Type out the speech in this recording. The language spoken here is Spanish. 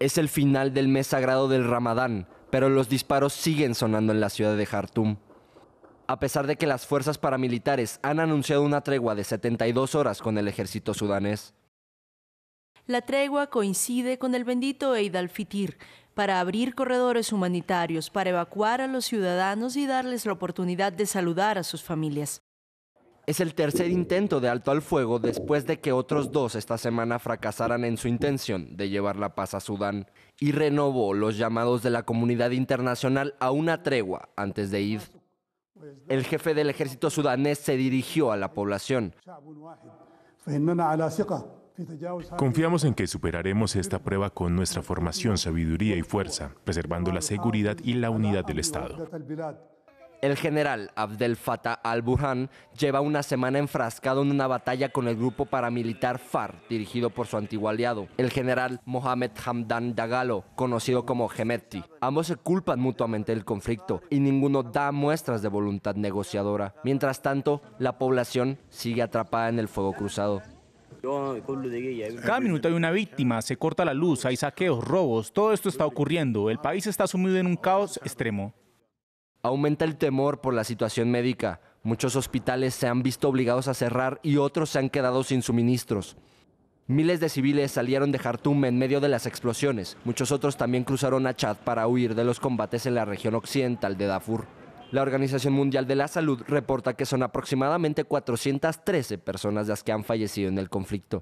Es el final del mes sagrado del Ramadán, pero los disparos siguen sonando en la ciudad de Jartum. A pesar de que las fuerzas paramilitares han anunciado una tregua de 72 horas con el ejército sudanés. La tregua coincide con el bendito Eid al-Fitir, para abrir corredores humanitarios, para evacuar a los ciudadanos y darles la oportunidad de saludar a sus familias. Es el tercer intento de alto al fuego después de que otros dos esta semana fracasaran en su intención de llevar la paz a Sudán y renovó los llamados de la comunidad internacional a una tregua antes de ir. El jefe del ejército sudanés se dirigió a la población. Confiamos en que superaremos esta prueba con nuestra formación, sabiduría y fuerza, preservando la seguridad y la unidad del Estado. El general Abdel Fattah al-Burhan lleva una semana enfrascado en una batalla con el grupo paramilitar FAR, dirigido por su antiguo aliado, el general Mohamed Hamdan Dagalo, conocido como gemetti Ambos se culpan mutuamente del conflicto y ninguno da muestras de voluntad negociadora. Mientras tanto, la población sigue atrapada en el fuego cruzado. Cada minuto hay una víctima, se corta la luz, hay saqueos, robos, todo esto está ocurriendo. El país está sumido en un caos extremo. Aumenta el temor por la situación médica. Muchos hospitales se han visto obligados a cerrar y otros se han quedado sin suministros. Miles de civiles salieron de Jartum en medio de las explosiones. Muchos otros también cruzaron a Chad para huir de los combates en la región occidental de Darfur. La Organización Mundial de la Salud reporta que son aproximadamente 413 personas las que han fallecido en el conflicto.